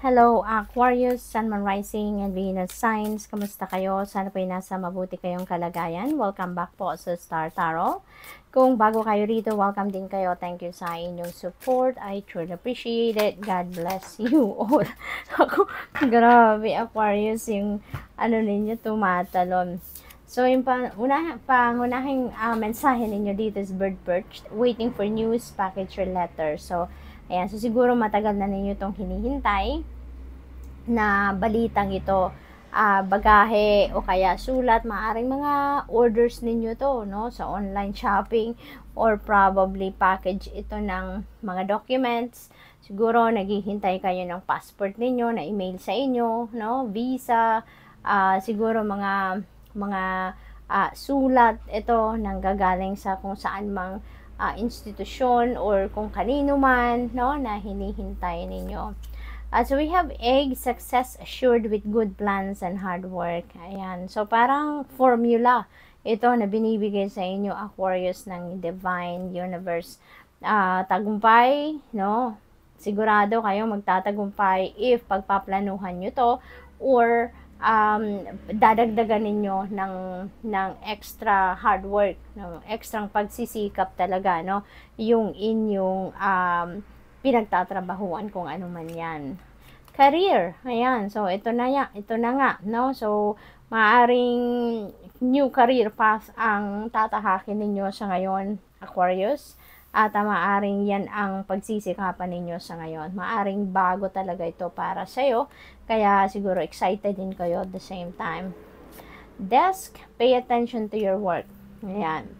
Hello, Aquarius, Sun, Moon, Rising, and Venus Signs. Kamusta kayo? Sana po ay nasa mabuti kayong kalagayan. Welcome back po sa Star Tarot. Kung bago kayo rito, welcome din kayo. Thank you sa inyong support. I truly appreciate it. God bless you all. Ako, grabe, Aquarius, yung ano ninyo, tumatalon. So, yung pang, pangunahing uh, mensahe ninyo dito is bird perch, waiting for news, package, or letter. So, Ayan, so siguro matagal na ninyo itong hinihintay na balitang ito uh, bagahe o kaya sulat, maaring mga orders ninyo to no sa online shopping or probably package ito ng mga documents. Siguro naghihintay kayo ng passport ninyo na email sa inyo, no? Visa, uh, siguro mga mga uh, sulat ito nang gagaling sa kung saan mang uh, ah, institution or kung kanino man no, na hinihintay ninyo. Uh, so, we have egg success assured with good plans and hard work. Ayan. So, parang formula ito na binibigay sa inyo Aquarius ng Divine Universe. Uh, tagumpay, no? Sigurado kayo magtatagumpay if pagpaplanuhan nyo to or um, dadagdagan ninyo ng, ng extra hard work, ng extra pagsisikap talaga, no? Yung inyong um, pinagtatrabahuan kung ano man yan. Career, ayan. So, ito na, ya, ito na nga, no? So, maaring new career path ang tatahakin ninyo sa ngayon, Aquarius. At uh, maaring yan ang pagsisikapan ninyo sa ngayon. Maaring bago talaga ito para sa'yo. Kaya siguro excited din kayo at the same time. Desk, pay attention to your work. Ayan.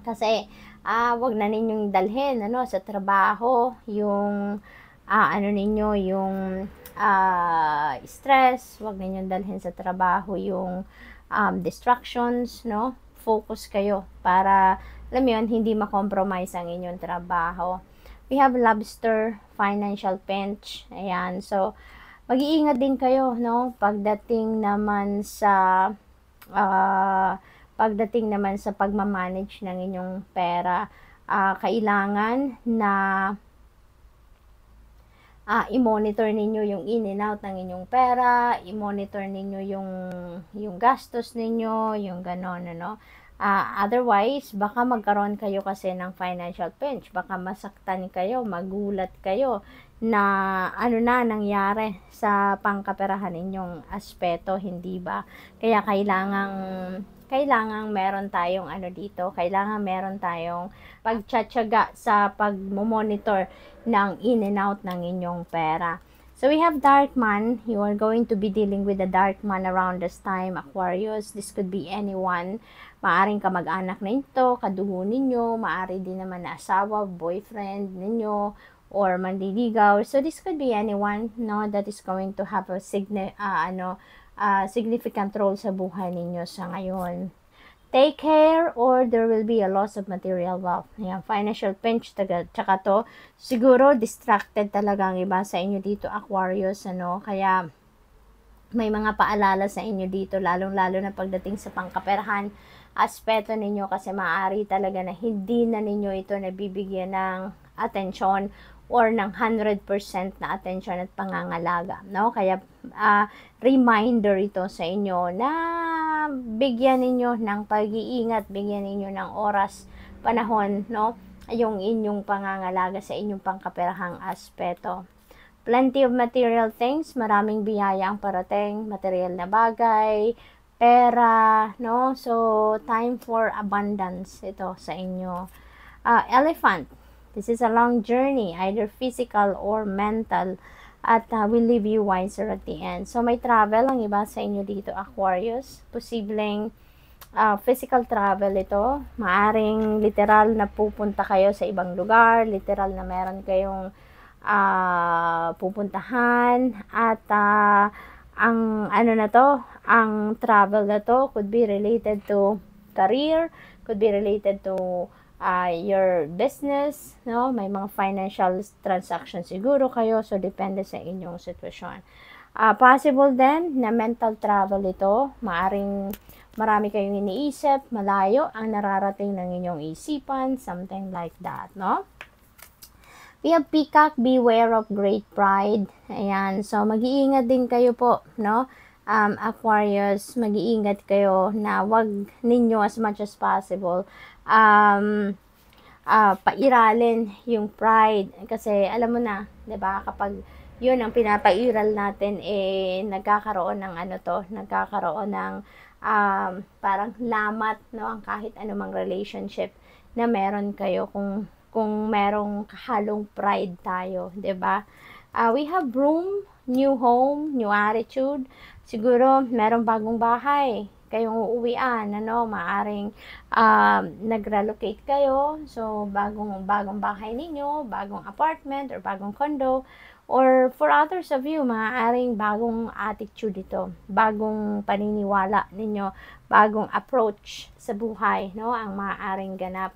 Kasi, uh, wag na ninyong dalhin ano, sa trabaho, yung uh, ano ninyo, yung uh, stress, wag ninyong dalhin sa trabaho, yung um, distractions, no? Focus kayo para alam yun, hindi makompromise ang inyong trabaho. We have lobster financial pinch. Ayan. So, mag-iingat din kayo, no? Pagdating naman sa uh, pagdating naman sa pagmamanage ng inyong pera, uh, kailangan na uh, i-monitor ninyo yung in and out ng inyong pera, i-monitor ninyo yung yung gastos ninyo, yung ganon, ano. Uh, otherwise, baka magkaroon kayo kasi ng financial pinch. Baka masaktan kayo, magulat kayo na ano na nangyari sa pangkaperahan ninyong aspeto, hindi ba? Kaya kailangang kailangan meron tayong ano dito, kailangan meron tayong pagtsatsaga sa pagmo-monitor ng in and out ng inyong pera So we have dark man. You are going to be dealing with a dark man around this time, Aquarius. This could be anyone. Maaring mag anak nito, ito, kadugo ninyo, maari din naman na asawa, boyfriend ninyo, or manliligaw. So this could be anyone no that is going to have a sign uh, ah, ano, uh, significant role sa buhay ninyo sa ngayon take care or there will be a loss of material wealth. Ayan, financial pinch taga, tsaka to, siguro distracted talaga ang iba sa inyo dito, Aquarius, ano, kaya may mga paalala sa inyo dito, lalong-lalo na pagdating sa pangkaperahan, aspeto ninyo kasi maaari talaga na hindi na ninyo ito nabibigyan ng atensyon or ng 100% na attention at pangangalaga. No? Kaya uh, reminder ito sa inyo na bigyan ninyo ng pag-iingat, bigyan ninyo ng oras, panahon, no? Yung inyong pangangalaga sa inyong pangkaperahang aspeto. Plenty of material things, maraming biyaya ang parating, material na bagay, pera, no? So, time for abundance ito sa inyo. Uh, elephant, this is a long journey, either physical or mental at uh, ah, will leave you wiser at the end. So, may travel ang iba sa inyo dito, Aquarius. Posibleng uh, physical travel ito. Maaring literal na pupunta kayo sa ibang lugar, literal na meron kayong uh, pupuntahan, at uh, ang ano na to, ang travel na to could be related to career, could be related to uh, your business, no? May mga financial transactions siguro kayo, so depende sa inyong sitwasyon. Uh, possible din na mental travel ito. Maaring marami kayong iniisip, malayo ang nararating ng inyong isipan, something like that, no? We have peacock, beware of great pride. Ayan, so mag-iingat din kayo po, no? Um, Aquarius, mag-iingat kayo na wag ninyo as much as possible um, uh, pairalin yung pride. Kasi alam mo na, 'di ba kapag yun ang pinapairal natin eh nagkakaroon ng ano to, nagkakaroon ng um, parang lamat no ang kahit anumang relationship na meron kayo kung kung merong kahalong pride tayo, 'di ba? Uh, we have room, new home, new attitude. Siguro merong bagong bahay, kayong uuwian, ano, maaring um, nag-relocate kayo, so bagong, bagong bahay ninyo, bagong apartment, or bagong condo, or for others of you, maaaring bagong attitude dito, bagong paniniwala ninyo, bagong approach sa buhay, no, ang maaaring ganap.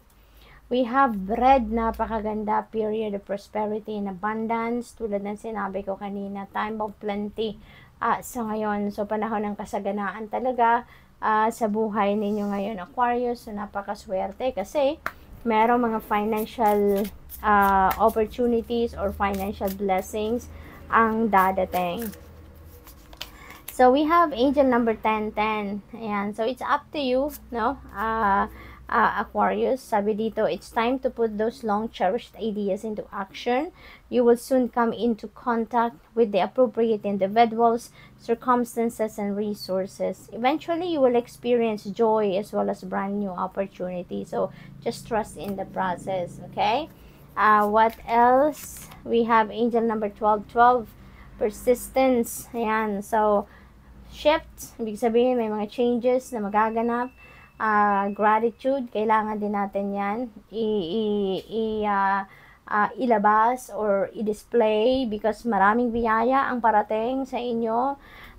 We have bread, napakaganda, period of prosperity and abundance. Tulad ng sinabi ko kanina, time of plenty. Uh, sa ngayon, so panahon ng kasaganaan talaga, uh, sa buhay ninyo ngayon Aquarius. So napakaswerte kasi merong mga financial uh, opportunities or financial blessings ang dadating. So we have angel number 1010. Ayan, so it's up to you, no? Uh, uh, Aquarius. Sabi dito, it's time to put those long cherished ideas into action. You will soon come into contact with the appropriate individuals, circumstances, and resources. Eventually, you will experience joy as well as brand new opportunities. So, just trust in the process, okay? Uh, what else? We have angel number 12, 12, persistence. Ayan, so, shift. Ibig sabihin, may mga changes na magaganap uh, gratitude, kailangan din natin yan i- i- i- uh, uh, ilabas or i-display because maraming biyaya ang parating sa inyo.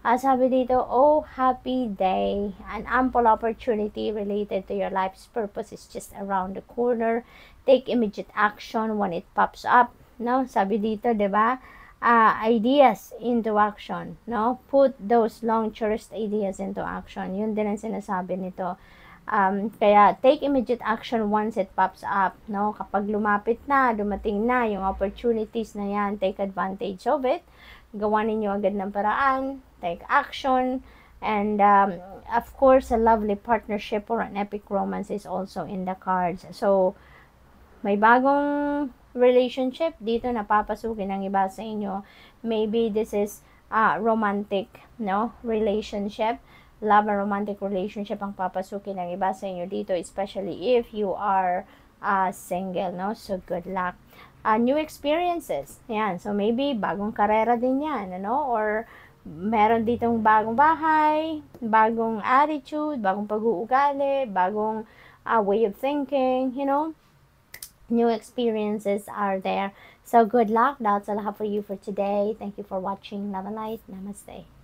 Uh, sabi dito, oh, happy day. An ample opportunity related to your life's purpose is just around the corner. Take immediate action when it pops up. No? Sabi dito, di ba? Uh, ideas into action. No? Put those long cherished ideas into action. Yun din ang sinasabi nito. Um, kaya take immediate action once it pops up, no? Kapag lumapit na, dumating na yung opportunities na 'yan, take advantage of it. Gawa ninyo agad ng paraan, take action, and um, of course, a lovely partnership or an epic romance is also in the cards. So, may bagong relationship dito napapasukin ng iba sa inyo. Maybe this is uh, romantic, no? Relationship love and romantic relationship ang papasukin ng iba sa inyo dito, especially if you are uh, single, no? So, good luck. Uh, new experiences. Yan. So, maybe bagong karera din yan, ano? Or, meron ditong bagong bahay, bagong attitude, bagong pag-uugali, bagong uh, way of thinking, you know? New experiences are there. So, good luck. That's all I have for you for today. Thank you for watching. Love and light. Namaste.